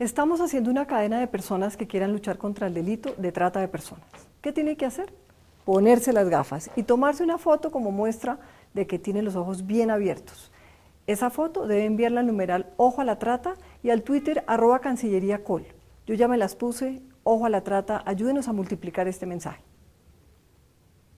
Estamos haciendo una cadena de personas que quieran luchar contra el delito de trata de personas. ¿Qué tiene que hacer? Ponerse las gafas y tomarse una foto como muestra de que tiene los ojos bien abiertos. Esa foto debe enviarla al numeral Ojo a la Trata y al Twitter arroba Cancillería Col. Yo ya me las puse, Ojo a la Trata, ayúdenos a multiplicar este mensaje.